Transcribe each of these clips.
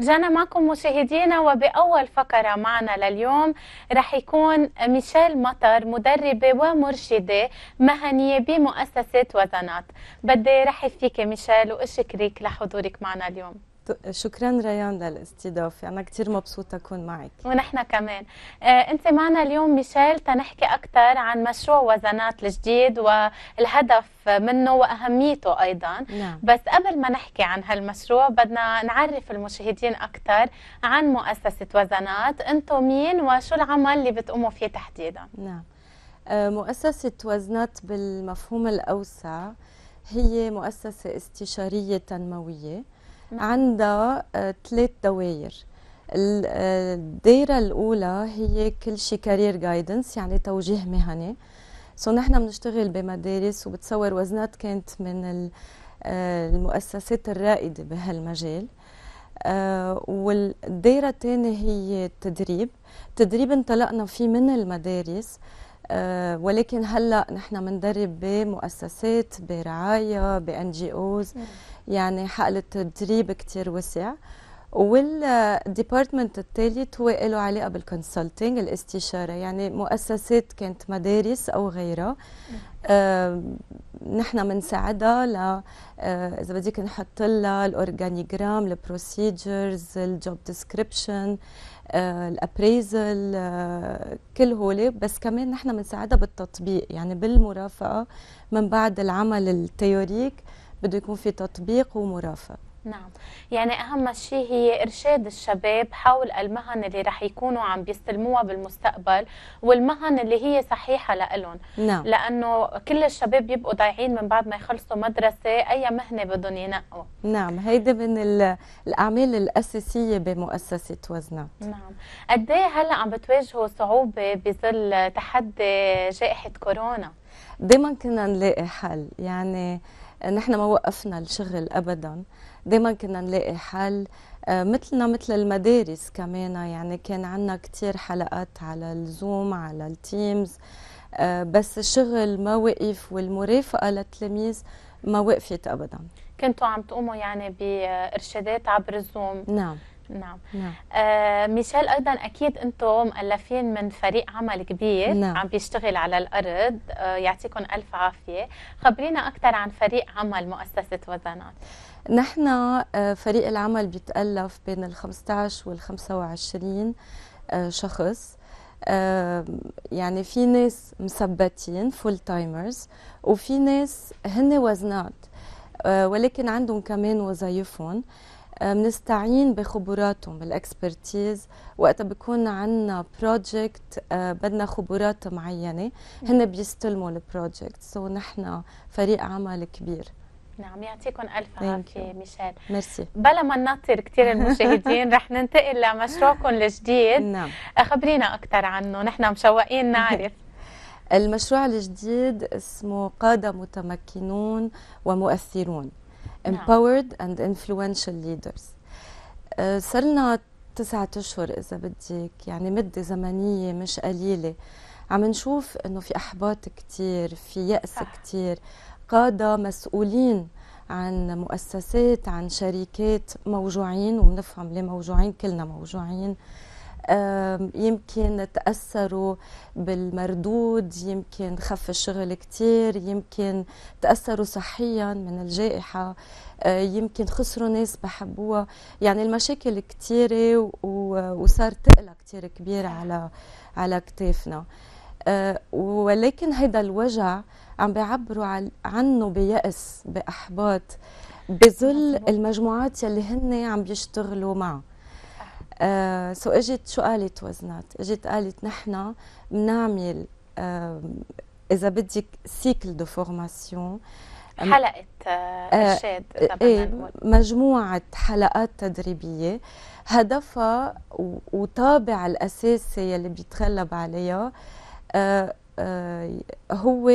رجعنا معكم مشاهدينا وبأول فقرة معنا لليوم رح يكون ميشيل مطر مدربة ومرشدة مهنية بمؤسسة وزنات بدي رحب فيك ميشيل وأشكرك لحضورك معنا اليوم شكرا ريان للاستضافه انا كثير مبسوطه اكون معك ونحن كمان آه، انت معنا اليوم ميشيل تنحكي اكثر عن مشروع وزنات الجديد والهدف منه واهميته ايضا نعم. بس قبل ما نحكي عن هالمشروع بدنا نعرف المشاهدين اكثر عن مؤسسه وزنات انتم مين وشو العمل اللي بتقوموا فيه تحديدا نعم آه، مؤسسة وزنات بالمفهوم الأوسع هي مؤسسة استشارية تنموية عندها آه، ثلاث دوائر آه، الدائره الاولى هي كل شيء كارير جايدنس يعني توجيه مهني سو نحن بنشتغل بمدارس وبتصور وزنات كانت من آه، المؤسسات الرائده بهالمجال والدائرة الثانية هي التدريب تدريب انطلقنا فيه من المدارس آه، ولكن هلا نحن بندرب بمؤسسات برعايه بان جي اوز يعني حقل التدريب كثير وسع والديبارتمنت الثالث هو له علاقه بالكونسلتنج الاستشاره يعني مؤسسات كانت مدارس او غيرها آه، نحن بنساعدها ل آه، اذا بدك نحط لها الاورجانيجرام البروسيجرز الجوب ديسكريبشن الابريزل آه، كل هول بس كمان نحن بنساعدها بالتطبيق يعني بالمرافقه من بعد العمل التيوريك بده يكون في تطبيق ومرافقه نعم يعني أهم شيء هي إرشاد الشباب حول المهن اللي رح يكونوا عم بيستلموها بالمستقبل والمهن اللي هي صحيحة لهم نعم. لأنه كل الشباب يبقوا ضايعين من بعد ما يخلصوا مدرسة أي مهنة بدهم ينقوا نعم هيدي من الأعمال الأساسية بمؤسسة وزنات نعم قد إيه هلأ عم بتواجهوا صعوبة بظل تحدي جائحة كورونا دايما كنا نلاقي حل يعني نحن ما وقفنا الشغل أبداً دائما كنا نلاقي حل آه، مثلنا مثل المدارس كمان يعني كان عندنا كتير حلقات على الزوم على التيمز آه، بس الشغل ما وقف والمرافقه للتلاميذ ما وقفت ابدا كنتوا عم تقوموا يعني بارشادات عبر الزوم نعم نعم, نعم. آه ميشيل ايضا اكيد انتم مؤلفين من فريق عمل كبير نعم. عم بيشتغل على الارض آه يعطيكم الف عافيه خبرينا اكثر عن فريق عمل مؤسسه وزنات نحن آه، فريق العمل بيتألف بين ال 15 وال 25 آه، شخص آه، يعني في ناس مثبتين فول تايمرز وفي ناس هن وزنات ولكن عندهم كمان وظايفهم بنستعين بخبراتهم بالاكسبرتيز وقت بكون عندنا بروجكت بدنا خبرات معينه هن بيستلموا البروجكت سو so نحن فريق عمل كبير نعم يعطيكم الف عافيه ميشيل ميرسي بلا ما نناطر كثير المشاهدين رح ننتقل لمشروعكم الجديد نعم خبرينا اكثر عنه نحن مشوقين نعرف المشروع الجديد اسمه قادة متمكنون ومؤثرون نعم. Empowered and Influential Leaders آه، صار لنا تسعة أشهر إذا بدك يعني مدة زمنية مش قليلة عم نشوف إنه في أحباط كثير في يأس كثير قادة مسؤولين عن مؤسسات عن شركات موجوعين وبنفهم ليه موجوعين كلنا موجوعين يمكن تأثروا بالمردود يمكن خف الشغل كتير يمكن تأثروا صحيا من الجائحة آه، يمكن خسروا ناس بحبوها يعني المشاكل كتيرة وصار تقلة كتير كبيرة على على كتافنا آه، ولكن هيدا الوجع عم بيعبروا عنه بيأس بإحباط بظل المجموعات يلي هن عم بيشتغلوا معه آه سو اجت شو قالت وزنات اجت قالت نحن بنعمل آه اذا بدك سيكل دو فورماسيون حلقه آه، آه، ارشاد آه إيه مجموعه حلقات تدريبيه هدفها وطابع الاساسي يلي بيتغلب عليها آه آه، آه، هو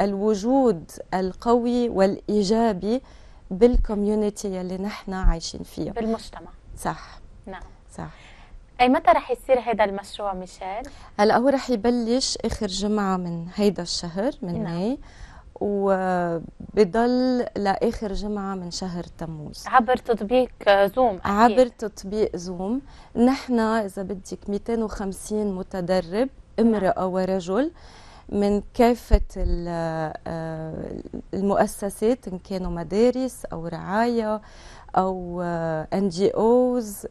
الوجود القوي والايجابي بالكوميونتي اللي نحن عايشين فيها بالمجتمع صح نعم صح اي متى رح يصير هذا المشروع ميشيل؟ هلا هو رح يبلش اخر جمعه من هيدا الشهر من نعم. ماي وبضل لاخر جمعه من شهر تموز عبر تطبيق زوم أكيد. عبر تطبيق زوم نحن اذا بدك 250 متدرب امرأة ورجل من كافة آه، المؤسسات إن كانوا مدارس أو رعاية أو ان جي اوز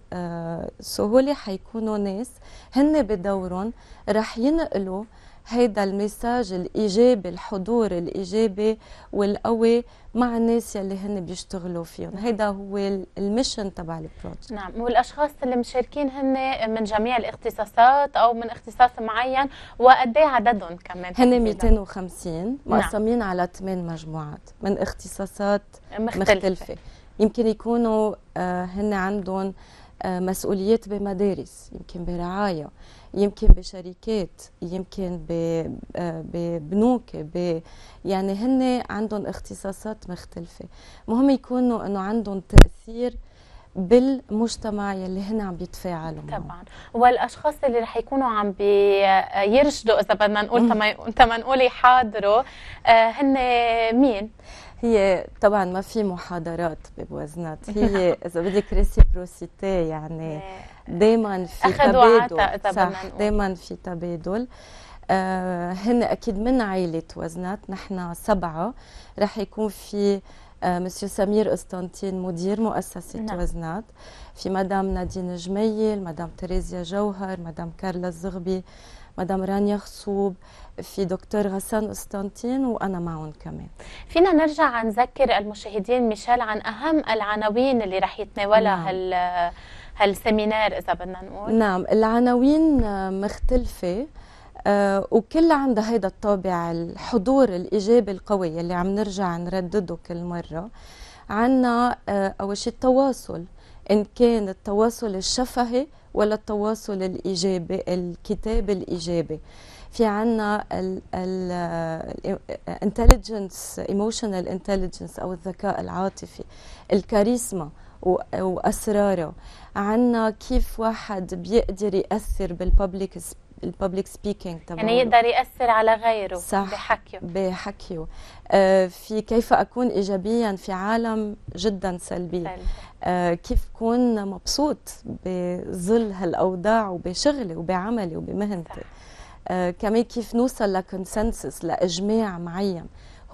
سهولة حيكونوا ناس هن بدورهم رح ينقلوا هيدا المساج الايجابي الحضور الايجابي والقوي مع الناس يلي هن بيشتغلوا فيهم هيدا هو المشن تبع البروجكت نعم والاشخاص اللي مشاركين هن من جميع الاختصاصات او من اختصاص معين وقد ايه عددهم كمان هن 250 مقسمين نعم. على ثمان مجموعات من اختصاصات مختلفه, مختلفة. يمكن يكونوا آه، هن عندهم آه، مسؤوليات بمدارس يمكن برعايه يمكن بشركات يمكن ببنوك آه، يعني هن عندهم اختصاصات مختلفة مهم يكونوا انه عندهم تأثير بالمجتمع يلي هن عم بيتفاعلوا طبعا والاشخاص اللي رح يكونوا عم بيرشدوا آه، اذا بدنا نقول تما نقول يحاضروا آه، هن مين؟ هي طبعا ما في محاضرات بوزنات هي اذا بدك ريسيبروسيتي يعني إيه. دائما في تبادل صح دائما في تبادل آه هن اكيد من عائله وزنات نحن سبعه رح يكون في آه مسيو سمير قسطنطين مدير مؤسسه نعم. وزنات في مدام نادين جميل مدام تريزيا جوهر مدام كارلا الزغبي مدام رانيا خصوب في دكتور غسان قسطنطين وانا معهم كمان فينا نرجع نذكر المشاهدين ميشيل عن اهم العناوين اللي رح يتناولها نعم. هالسيمينار اذا بدنا نقول نعم العناوين آه، مختلفه آه، وكل عندها هيدا الطابع الحضور الايجابي القوي اللي عم نرجع نردده كل مره عنا آه، اول شيء التواصل ان كان التواصل الشفهي ولا التواصل الايجابي الكتاب الايجابي في عنا الانتليجنس ايموشنال انتليجنس او الذكاء العاطفي الكاريزما واسراره عنا كيف واحد بيقدر ياثر بالببليك الببليك سبيكينج تبعه يعني يقدر ياثر على غيره صح بحكيه بحكيه آه في كيف اكون ايجابيا في عالم جدا سلبي آه كيف كون مبسوط بظل هالاوضاع وبشغلي وبعملي وبمهنتي آه كمان كيف نوصل لكونسنسس لاجماع معين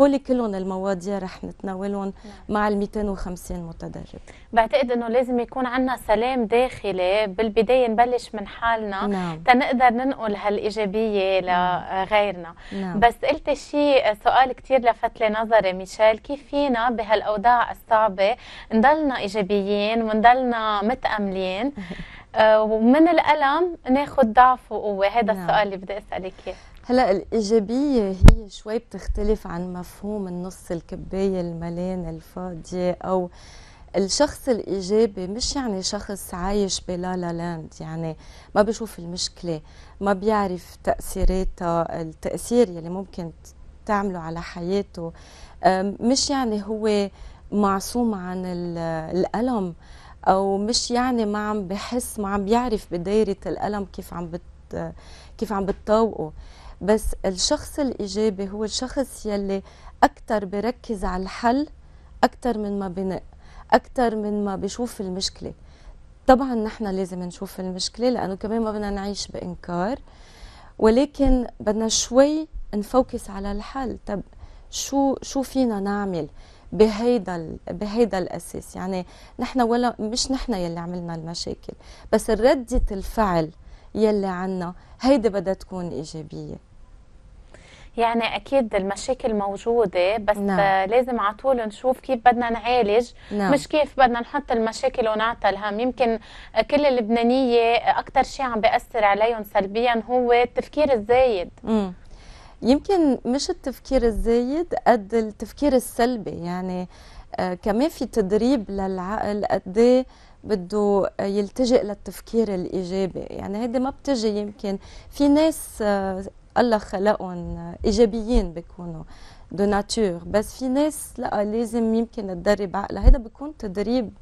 هول كلهم المواضيع رح نتناولهم نعم. مع ال 250 متدرب بعتقد انه لازم يكون عندنا سلام داخلي بالبدايه نبلش من حالنا نعم. تنقدر ننقل هالايجابيه نعم. لغيرنا نعم. بس قلت شيء سؤال كثير لفت لي نظري ميشيل كيف فينا بهالاوضاع الصعبه نضلنا ايجابيين ونضلنا متاملين آه، ومن الالم ناخذ ضعف وقوه هذا نعم. السؤال اللي بدي اسالك اياه هلا الايجابيه هي شوي بتختلف عن مفهوم النص الكبايه الملان الفاضيه او الشخص الايجابي مش يعني شخص عايش بلا لا لاند يعني ما بشوف المشكله ما بيعرف تاثيراتها التاثير يلي ممكن تعمله على حياته مش يعني هو معصوم عن الالم او مش يعني ما عم بحس ما عم بيعرف بدايره الالم كيف عم بت كيف عم بتطوقه بس الشخص الايجابي هو الشخص يلي اكثر بركز على الحل اكثر من ما بنق اكثر من ما بشوف المشكله طبعا نحن لازم نشوف المشكله لانه كمان ما بدنا نعيش بانكار ولكن بدنا شوي نفوكس على الحل طب شو شو فينا نعمل بهيدا بهيدا الاساس يعني نحن ولا مش نحن يلي عملنا المشاكل بس ردة الفعل يلي عنا هيدي بدها تكون ايجابيه يعني اكيد المشاكل موجوده بس نعم. لازم على طول نشوف كيف بدنا نعالج نعم. مش كيف بدنا نحط المشاكل ونعطى الهم يمكن كل اللبنانيه اكثر شيء عم بياثر عليهم سلبيا هو التفكير الزايد مم. يمكن مش التفكير الزايد قد التفكير السلبي يعني آه، كمان في تدريب للعقل قد بده يلتجئ للتفكير الايجابي يعني هيدي ما بتجي يمكن في ناس آه، الله خلقهم ايجابيين بيكونوا دو ناتور بس في ناس لا لازم يمكن تدرب عقلها هذا بيكون تدريب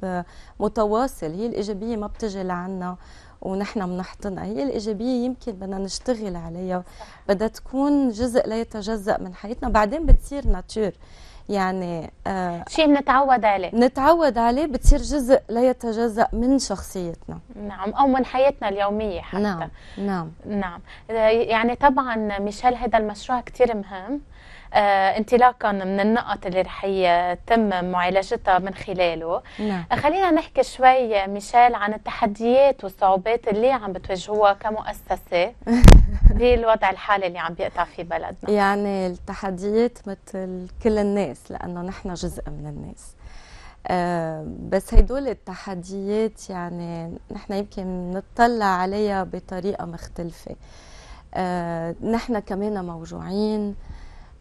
متواصل هي الايجابيه ما بتجي لعنا ونحن بنحطنها هي الايجابيه يمكن بدنا نشتغل عليها بدها تكون جزء لا يتجزا من حياتنا بعدين بتصير ناتور يعني آه شيء نتعود عليه نتعود عليه بتصير جزء لا يتجزأ من شخصيتنا نعم أو من حياتنا اليومية حتى نعم نعم نعم آه، يعني طبعا ميشيل هذا المشروع كثير مهم آه، انطلاقا من النقط اللي رح يتم معالجتها من خلاله نعم. آه، خلينا نحكي شوي ميشيل عن التحديات والصعوبات اللي عم بتواجهوها كمؤسسه بالوضع الحالي اللي عم بيقطع فيه بلدنا يعني التحديات مثل كل الناس لانه نحن جزء من الناس آه بس هدول التحديات يعني نحن يمكن نطلع عليها بطريقه مختلفه آه نحن كمان موجوعين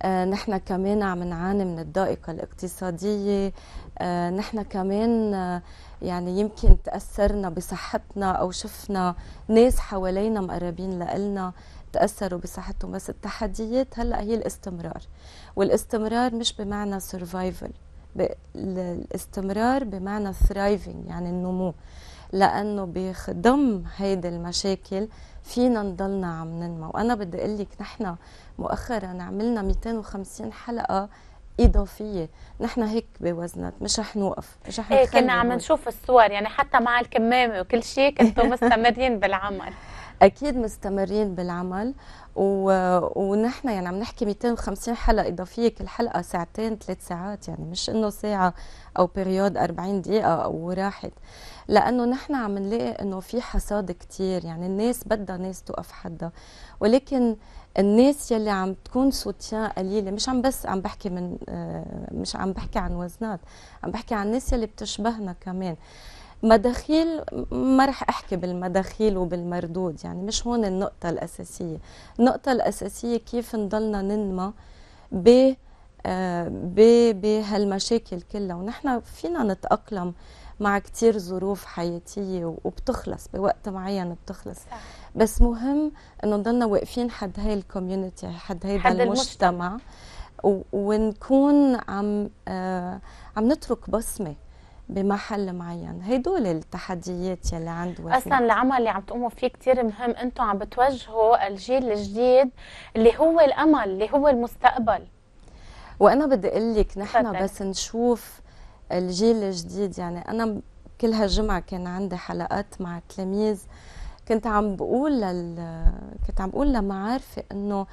آه، نحن كمان عم نعاني من الضائقة الاقتصادية آه، نحن كمان آه، يعني يمكن تأثرنا بصحتنا أو شفنا ناس حوالينا مقربين لنا تأثروا بصحتهم بس التحديات هلأ هي الاستمرار والاستمرار مش بمعنى survival الاستمرار بمعنى thriving يعني النمو لأنه بخضم هيدي المشاكل فينا نضلنا عم ننمى وانا بدي اقول لك نحن مؤخرا عملنا 250 حلقه اضافيه نحن هيك بوزنات مش رح نوقف مش رح ايه كنا عم نشوف الصور يعني حتى مع الكمامه وكل شيء كنتوا مستمرين بالعمل اكيد مستمرين بالعمل و... ونحن يعني عم نحكي 250 حلقه اضافيه كل حلقه ساعتين ثلاث ساعات يعني مش انه ساعه او بريود 40 دقيقه وراحت لانه نحن عم نلاقي انه في حصاد كثير يعني الناس بدها ناس توقف حدها ولكن الناس يلي عم تكون سوتيان قليله مش عم بس عم بحكي من آه، مش عم بحكي عن وزنات عم بحكي عن الناس يلي بتشبهنا كمان مداخيل ما رح احكي بالمداخيل وبالمردود يعني مش هون النقطة الأساسية النقطة الأساسية كيف نضلنا ننمى ب آه، بهالمشاكل كلها ونحن فينا نتأقلم مع كتير ظروف حياتية وبتخلص بوقت معين بتخلص صح. بس مهم انه نضلنا واقفين حد هاي الكوميونتي حد هيدا حد المجتمع, المجتمع. ونكون عم آه، عم نترك بصمه بمحل معين هدول التحديات يلي عنده اصلا العمل اللي عم تقوموا فيه كثير مهم انتم عم بتوجهوا الجيل الجديد اللي هو الامل اللي هو المستقبل وانا بدي اقول لك نحن بس نشوف الجيل الجديد يعني انا كل هالجمعه كان عندي حلقات مع تلاميذ كنت عم بقول لل... كنت عم بقول لمعارفي انه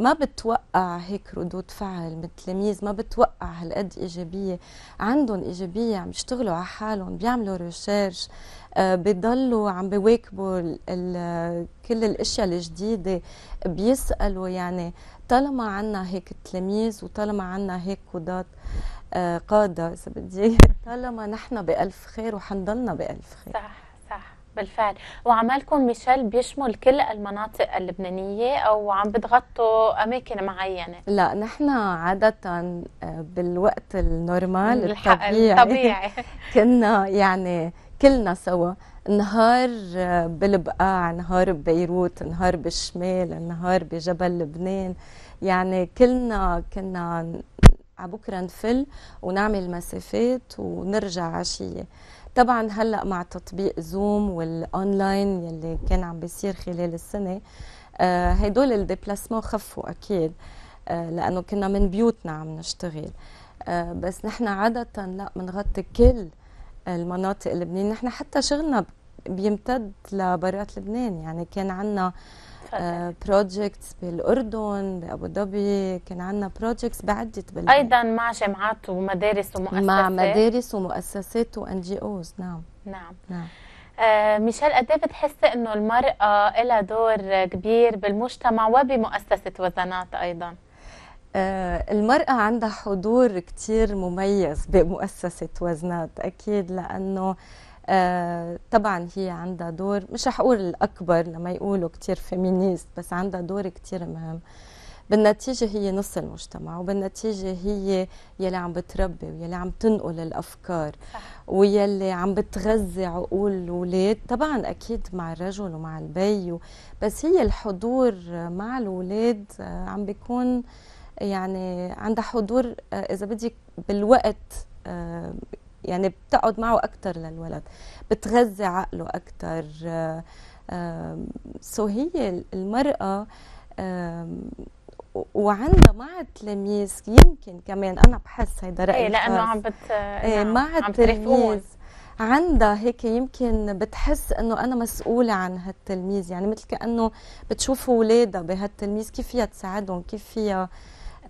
ما بتوقع هيك ردود فعل من التلاميذ ما بتوقع هالقد ايجابيه عندهم ايجابيه عم يشتغلوا على حالهم بيعملوا ريسيرش أه، بيضلوا عم بيواكبوا كل الاشياء الجديده بيسالوا يعني طالما عنا هيك تلاميذ وطالما عنا هيك قضاة أه، قاده اذا بدي طالما نحن بالف خير وحنضلنا بالف خير صح بالفعل وعملكم ميشيل بيشمل كل المناطق اللبنانيه او عم بتغطوا اماكن معينه لا نحن عاده آه، بالوقت النورمال الطبيعي الطبيعي كنا يعني كلنا سوا نهار آه، بالبقاع نهار ببيروت نهار بالشمال نهار بجبل لبنان يعني كلنا كنا عبكرة نفل ونعمل مسافات ونرجع عشية طبعا هلا مع تطبيق زوم والاونلاين يلي كان عم بيصير خلال السنه آه هدول الديبلاسمون خفوا اكيد آه لانه كنا من بيوتنا عم نشتغل آه بس نحن عاده لا بنغطي كل المناطق اللبنانيه نحن حتى شغلنا بيمتد لبرات لبنان يعني كان عندنا آه بروجكتس آه، بالاردن بابو ظبي كان عندنا بروجكتس بعده بلدان ايضا مع جامعات ومدارس ومؤسسات مع مدارس ومؤسسات وان جي اوز نعم نعم نعم آه، ميشيل قد إيه بتحسي انه المراه لها دور كبير بالمجتمع وبمؤسسه وزنات ايضا آه، المرأة عندها حضور كتير مميز بمؤسسة وزنات أكيد لأنه آه طبعا هي عندها دور مش رح اقول الاكبر لما يقولوا كثير فيمينيست بس عندها دور كثير مهم بالنتيجه هي نص المجتمع وبالنتيجه هي يلي عم بتربي ويلي عم تنقل الافكار صح. ويلي عم بتغذي عقول الاولاد طبعا اكيد مع الرجل ومع البي بس هي الحضور مع الاولاد آه، عم بيكون يعني عندها حضور آه، اذا بدك بالوقت آه، يعني بتقعد معه اكثر للولد بتغذي عقله اكثر سو آه، هي المرأة وعندها مع التلاميذ يمكن كمان انا بحس هيدا رايي ايه لانه عم بت ايه نعم، مع التلاميذ عندها هيك يمكن بتحس انه انا مسؤوله عن هالتلميذ يعني مثل كانه بتشوف اولادها بهالتلميذ كيف فيها تساعدهم كيف فيها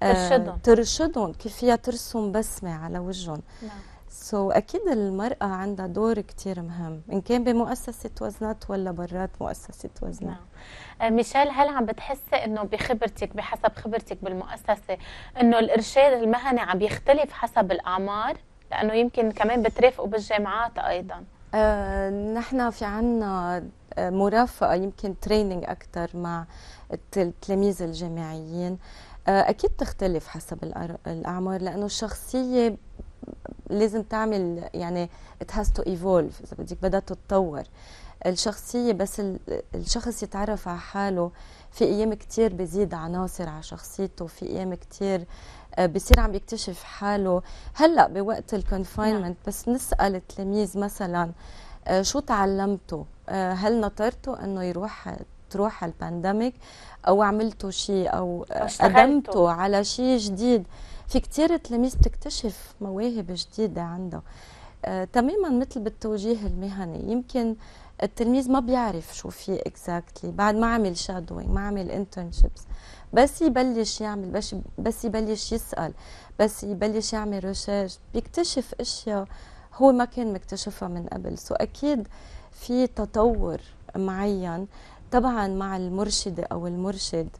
آه، ترشدهم ترشدهم كيف فيها ترسم بسمه على وجههم نعم. سو so, اكيد المراه عندها دور كثير مهم ان كان بمؤسسه وزنات ولا برات مؤسسه وزنات نعم. آه، ميشيل هل عم بتحسي انه بخبرتك بحسب خبرتك بالمؤسسه انه الارشاد المهني عم يختلف حسب الاعمار لانه يمكن كمان بترافقوا بالجامعات ايضا آه، نحن في عنا آه، مرافقه يمكن تريننج اكثر مع التلاميذ الجامعيين آه، اكيد تختلف حسب الاعمار لانه الشخصيه لازم تعمل يعني it has to evolve اذا بدك بدها تتطور الشخصية بس الشخص يتعرف على حاله في أيام كثير بزيد عناصر على شخصيته في أيام كثير آه، بصير عم يكتشف حاله هلأ بوقت الكونفاينمنت بس نسأل التلاميذ مثلا آه، شو تعلمتوا آه، هل نطرتوا أنه يروح تروح البانديميك أو عملتوا شيء أو قدمتوا على شيء جديد في كتير تلاميذ بتكتشف مواهب جديدة عندها آه، تماما مثل بالتوجيه المهني يمكن التلميذ ما بيعرف شو في اكزاكتلي بعد ما عمل شادوينج ما عمل انترنشيبس بس يبلش يعمل بس بس يبلش يسال بس يبلش يعمل ريسيرش بيكتشف اشياء هو ما كان مكتشفها من قبل سو اكيد في تطور معين طبعا مع المرشده او المرشد آه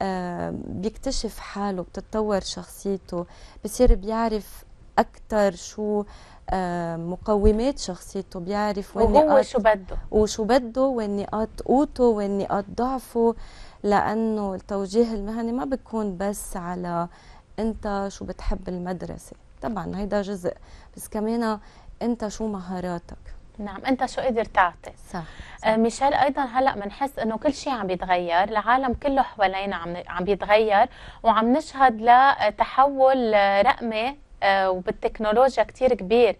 آه، بيكتشف حاله بتتطور شخصيته بصير بيعرف اكثر شو آه، مقومات شخصيته بيعرف وين وهو شو بده وشو بده وين نقاط قوته وين نقاط ضعفه لانه التوجيه المهني ما بيكون بس على انت شو بتحب المدرسه طبعا هيدا جزء بس كمان انت شو مهاراتك نعم انت شو قدرت تعطي صح, صح. آه، ميشيل ايضا هلا بنحس انه كل شيء عم بيتغير العالم كله حوالينا عم عم بيتغير وعم نشهد لتحول رقمي آه، وبالتكنولوجيا كثير كبير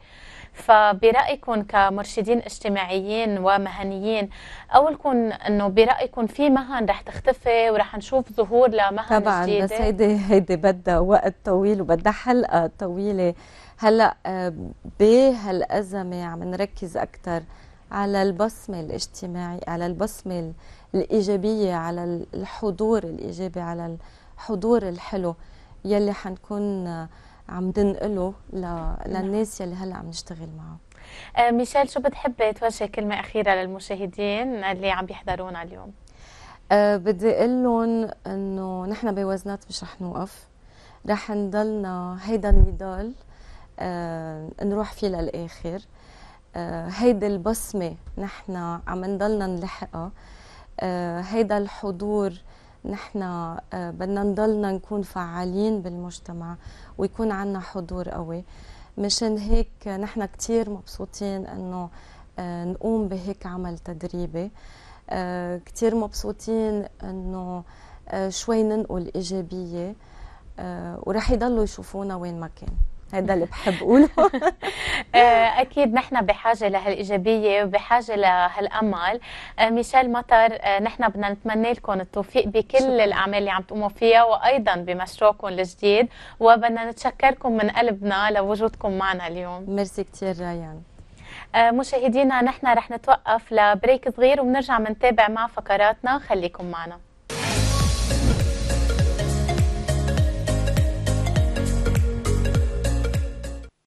فبرايكم كمرشدين اجتماعيين ومهنيين اولكم انه برايكم في مهن رح تختفي ورح نشوف ظهور لمهن طبعا جديده طبعا بس هيدي هيدي بدها وقت طويل وبدها حلقه طويله هلا آه، بهالازمه عم نركز اكثر على البصمه الاجتماعيه على البصمه الايجابيه على الحضور الايجابي على الحضور الحلو يلي حنكون آه، عم ننقله نعم. للناس يلي هلا عم نشتغل معه آه، ميشيل شو بتحبي توجهي كلمه اخيره للمشاهدين اللي عم بيحضرونا اليوم أه بدي اقول لهم انه نحن بوزنات مش رح نوقف رح نضلنا هيدا النضال آه، نروح فيه للاخر آه، هيدي البصمه نحن عم نضلنا نلحقها آه، هيدا الحضور نحن بدنا نضلنا نكون فعالين بالمجتمع ويكون عنا حضور قوي مشان هيك نحن كتير مبسوطين انه نقوم بهيك عمل تدريبي كتير مبسوطين انه شوي ننقل ايجابيه ورح يضلوا يشوفونا وين ما كان هذا اللي بحب اقوله آه، اكيد نحن بحاجه لهالايجابيه وبحاجه لهالامل آه، ميشيل مطر آه، نحن بدنا نتمنى لكم التوفيق بكل شكرا. الاعمال اللي عم تقوموا فيها وايضا بمشروعكم الجديد وبدنا نتشكركم من قلبنا لوجودكم معنا اليوم ميرسي كثير ريان مشاهدينا نحن رح نتوقف لبريك صغير وبنرجع بنتابع مع فقراتنا خليكم معنا